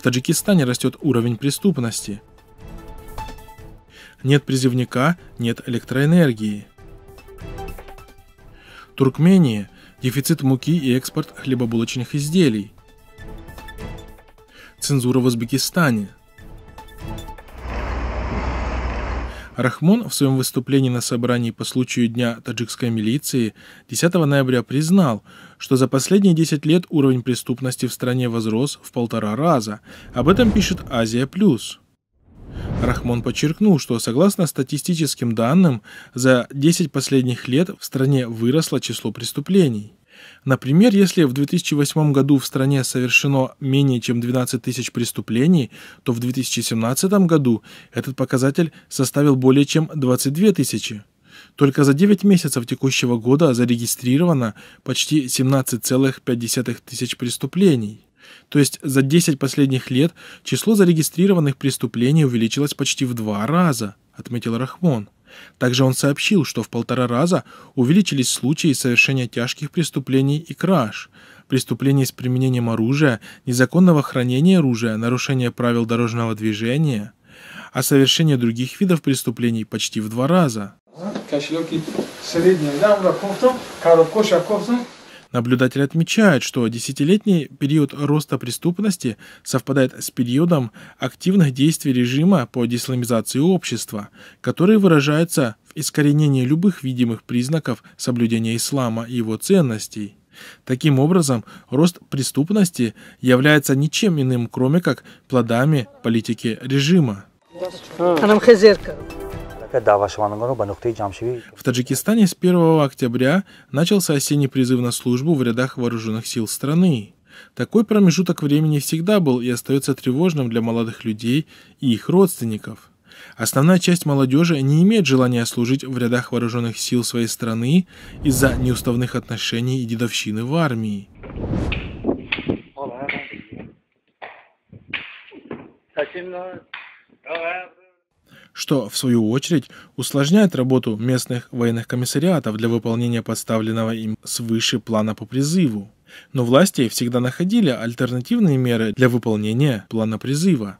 В Таджикистане растет уровень преступности. Нет призывника, нет электроэнергии. Туркмении дефицит муки и экспорт хлебобулочных изделий. Цензура в Узбекистане – Рахмон в своем выступлении на собрании по случаю Дня таджикской милиции 10 ноября признал, что за последние 10 лет уровень преступности в стране возрос в полтора раза. Об этом пишет «Азия Плюс». Рахмон подчеркнул, что согласно статистическим данным, за 10 последних лет в стране выросло число преступлений. Например, если в 2008 году в стране совершено менее чем 12 тысяч преступлений, то в 2017 году этот показатель составил более чем 22 тысячи. Только за 9 месяцев текущего года зарегистрировано почти 17,5 тысяч преступлений. То есть за 10 последних лет число зарегистрированных преступлений увеличилось почти в два раза, отметил Рахмон. Также он сообщил, что в полтора раза увеличились случаи совершения тяжких преступлений и краж, преступлений с применением оружия, незаконного хранения оружия, нарушения правил дорожного движения, а совершение других видов преступлений почти в два раза. Наблюдатель отмечает, что десятилетний период роста преступности совпадает с периодом активных действий режима по дисламизации общества, которые выражаются в искоренении любых видимых признаков соблюдения ислама и его ценностей. Таким образом, рост преступности является ничем иным, кроме как плодами политики режима. А нам хазерка. В Таджикистане с 1 октября начался осенний призыв на службу в рядах вооруженных сил страны. Такой промежуток времени всегда был и остается тревожным для молодых людей и их родственников. Основная часть молодежи не имеет желания служить в рядах вооруженных сил своей страны из-за неуставных отношений и дедовщины в армии. Olá, что, в свою очередь, усложняет работу местных военных комиссариатов для выполнения подставленного им свыше плана по призыву. Но власти всегда находили альтернативные меры для выполнения плана призыва.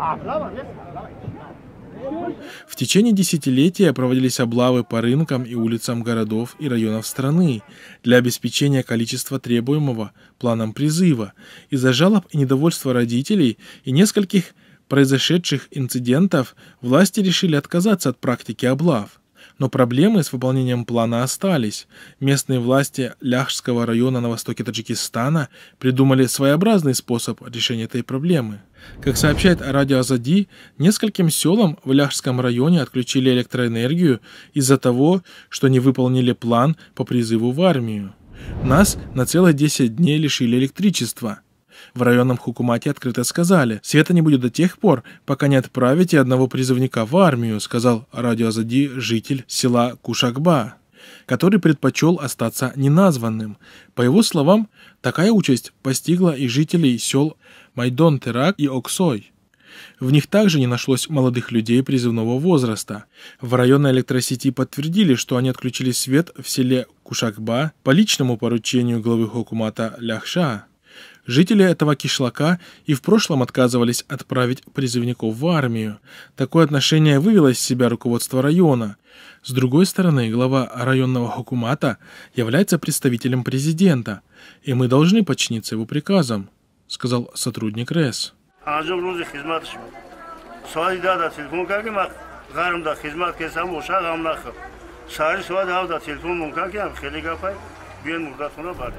А, в течение десятилетия проводились облавы по рынкам и улицам городов и районов страны для обеспечения количества требуемого планом призыва из-за жалоб и недовольства родителей и нескольких произошедших инцидентов власти решили отказаться от практики облав. Но проблемы с выполнением плана остались. Местные власти Ляхского района на востоке Таджикистана придумали своеобразный способ решения этой проблемы. Как сообщает радио Азади, нескольким селам в Ляхском районе отключили электроэнергию из-за того, что не выполнили план по призыву в армию. Нас на целых 10 дней лишили электричества – в районном хукумате открыто сказали, света не будет до тех пор, пока не отправите одного призывника в армию, сказал радиоазади житель села Кушакба который предпочел остаться неназванным. По его словам, такая участь постигла и жителей сел Майдон-Терак и Оксой. В них также не нашлось молодых людей призывного возраста. В районной электросети подтвердили, что они отключили свет в селе Кушакба по личному поручению главы Хокумата Ляхша. Жители этого кишлака и в прошлом отказывались отправить призывников в армию. Такое отношение вывело из себя руководство района. С другой стороны, глава районного хукумата является представителем президента, и мы должны подчиниться его приказам, сказал сотрудник РЭС. Сари сувад авда телефон мумкан кем хели гапай бен мурдатуна бард.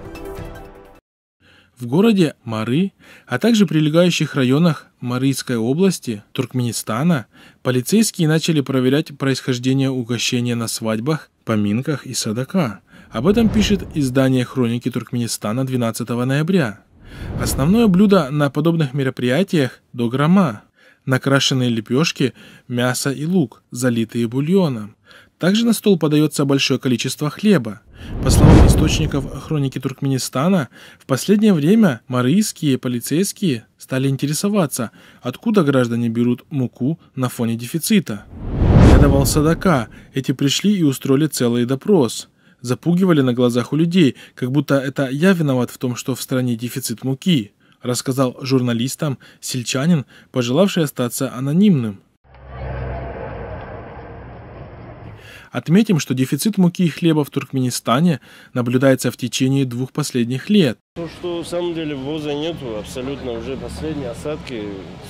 В городе Мары, а также прилегающих районах Марийской области, Туркменистана, полицейские начали проверять происхождение угощения на свадьбах, поминках и садака. Об этом пишет издание «Хроники Туркменистана» 12 ноября. Основное блюдо на подобных мероприятиях – дограма, накрашенные лепешки, мясо и лук, залитые бульоном. Также на стол подается большое количество хлеба. По словам источников хроники Туркменистана, в последнее время марийские полицейские стали интересоваться, откуда граждане берут муку на фоне дефицита. Я давал садака, эти пришли и устроили целый допрос. Запугивали на глазах у людей, как будто это я виноват в том, что в стране дефицит муки, рассказал журналистам сельчанин, пожелавший остаться анонимным. Отметим, что дефицит муки и хлеба в Туркменистане наблюдается в течение двух последних лет. То, ну, что в самом деле ввоза нету, абсолютно уже последние осадки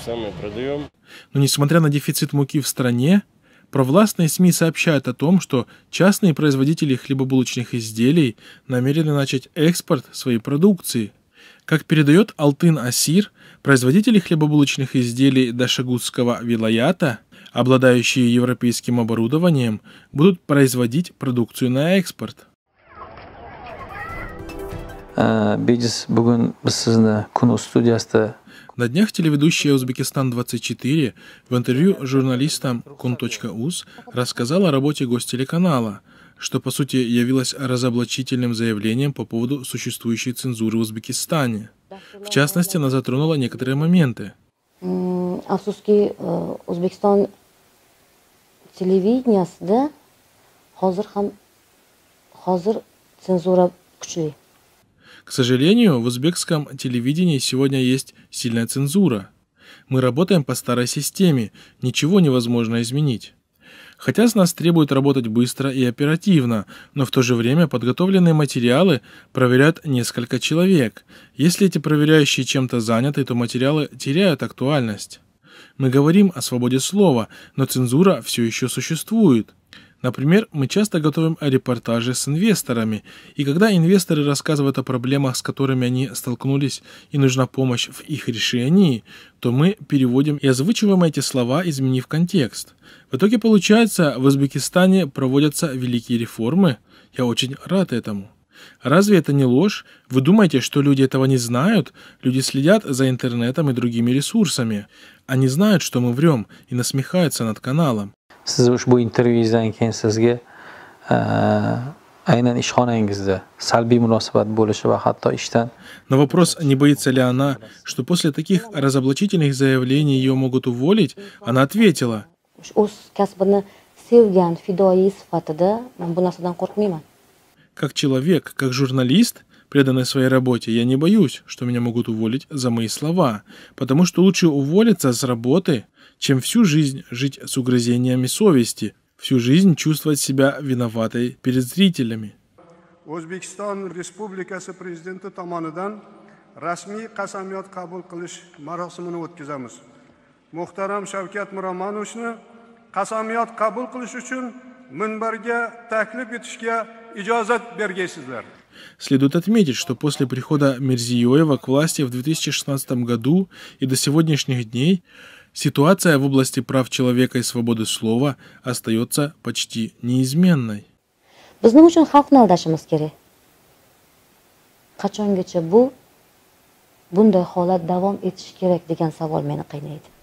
самые продаем. Но несмотря на дефицит муки в стране, Провластные СМИ сообщают о том, что частные производители хлебобулочных изделий намерены начать экспорт своей продукции. Как передает Алтын Асир, производители хлебобулочных изделий Дашагутского вилаята – обладающие европейским оборудованием, будут производить продукцию на экспорт. А, на днях телеведущая «Узбекистан-24» в интервью журналистам kun.uz рассказала о работе гостелеканала, что по сути явилось разоблачительным заявлением по поводу существующей цензуры в Узбекистане. В частности, она затронула некоторые моменты. Афсуски, э, Узбекистан televideniyasida hozir ham hozir senzura kuchli К сожалению, в узбекском телевидении сегодня есть сильная цензура. Мы работаем по старой системе, ничего невозможно изменить. Хотя с нас требуют работать быстро и оперативно, но в то же время подготовленные материалы проверяют несколько человек. Если эти проверяющие чем-то заняты, то материалы теряют актуальность. Мы говорим о свободе слова, но цензура все еще существует. Например, мы часто готовим репортажи с инвесторами, и когда инвесторы рассказывают о проблемах, с которыми они столкнулись, и нужна помощь в их решении, то мы переводим и озвучиваем эти слова, изменив контекст. В итоге получается, в Узбекистане проводятся великие реформы. Я очень рад этому. Разве это не ложь? Вы думаете, что люди этого не знают? Люди следят за интернетом и другими ресурсами. Они знают, что мы врем, и насмехаются над каналом. Siz ushbu intervyu yuzdan keyin sizga э, aynan ishxonangizda salbiy munosabat bo'lishi va hatto ishdan На вопрос, не боится ли она, что после таких разоблачительных заявлений ее могут уволить, она ответила. o'z kasbini sevgan fidoyi sifatida man bu narsadan qo'rqmayman как человек, как журналист, преданный своей работе, я не боюсь, что меня могут уволить за мои слова, потому что лучше уволиться с работы, чем всю жизнь жить с угрызениями совести, всю жизнь чувствовать себя виноватой перед зрителями. Узбекистан Respublikasi Prezidenti tomonidan расми qasamyod Кабул калиш marosimini o'tkazamiz. Мухтарам Shavkat Miromonovichni qasamyod Кабул qilish uchun minbarga taklif etishga Следует отметить, что после прихода Мерзиёева к власти в 2016 году и до сегодняшних дней ситуация в области прав человека и свободы слова остается почти неизменной. Біздің үшін халқын алдашымыз керек. Қачангаcha bu bunday holat davom etishi kerak degan savol meni qiynaydi.